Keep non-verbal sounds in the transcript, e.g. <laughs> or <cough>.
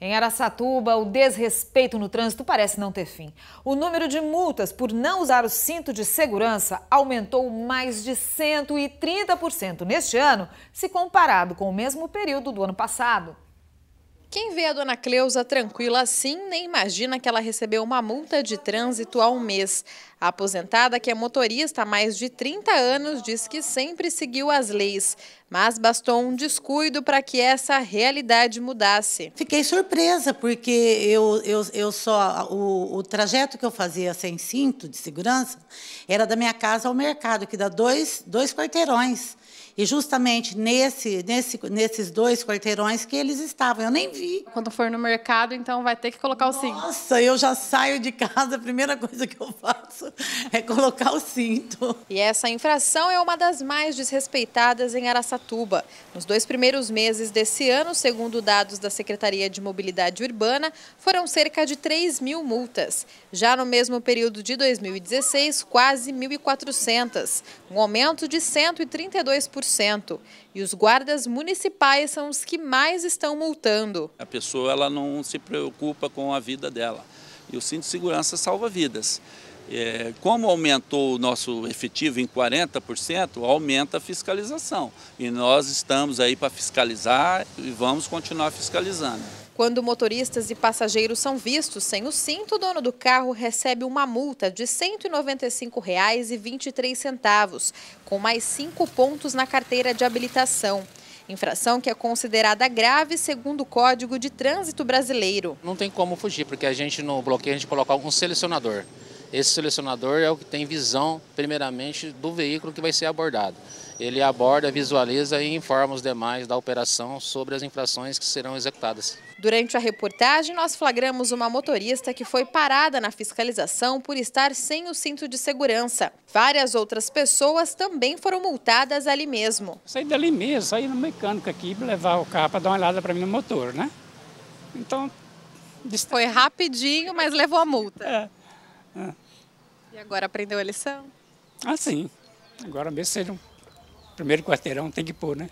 Em Araçatuba, o desrespeito no trânsito parece não ter fim. O número de multas por não usar o cinto de segurança aumentou mais de 130% neste ano, se comparado com o mesmo período do ano passado. Quem vê a dona Cleusa tranquila assim nem imagina que ela recebeu uma multa de trânsito há um mês. A aposentada, que é motorista há mais de 30 anos, diz que sempre seguiu as leis, mas bastou um descuido para que essa realidade mudasse. Fiquei surpresa, porque eu, eu, eu só. O, o trajeto que eu fazia sem cinto de segurança era da minha casa ao mercado, que dá dois, dois quarteirões. E justamente nesse, nesse, nesses dois quarteirões que eles estavam, eu nem vi. Quando for no mercado, então vai ter que colocar Nossa, o cinto. Nossa, eu já saio de casa, a primeira coisa que eu faço <laughs> é colocar o cinto. E essa infração é uma das mais desrespeitadas em Araçatuba. Nos dois primeiros meses desse ano, segundo dados da Secretaria de Mobilidade Urbana, foram cerca de 3 mil multas. Já no mesmo período de 2016, quase 1.400, um aumento de 132%. E os guardas municipais são os que mais estão multando. A pessoa ela não se preocupa com a vida dela. E o cinto de segurança salva vidas. É, como aumentou o nosso efetivo em 40%, aumenta a fiscalização. E nós estamos aí para fiscalizar e vamos continuar fiscalizando. Quando motoristas e passageiros são vistos sem o cinto, o dono do carro recebe uma multa de R$ 195,23, com mais cinco pontos na carteira de habilitação. Infração que é considerada grave segundo o Código de Trânsito Brasileiro. Não tem como fugir, porque a gente no bloqueio a gente coloca algum selecionador. Esse selecionador é o que tem visão, primeiramente, do veículo que vai ser abordado. Ele aborda, visualiza e informa os demais da operação sobre as infrações que serão executadas. Durante a reportagem, nós flagramos uma motorista que foi parada na fiscalização por estar sem o cinto de segurança. Várias outras pessoas também foram multadas ali mesmo. Saí dali mesmo, saí no mecânico aqui, levar o carro para dar uma olhada para mim no motor, né? Então... Foi rapidinho, mas levou a multa. É. É. E agora aprendeu a lição? Ah, sim. Agora mesmo seja um primeiro quarteirão, tem que pôr, né?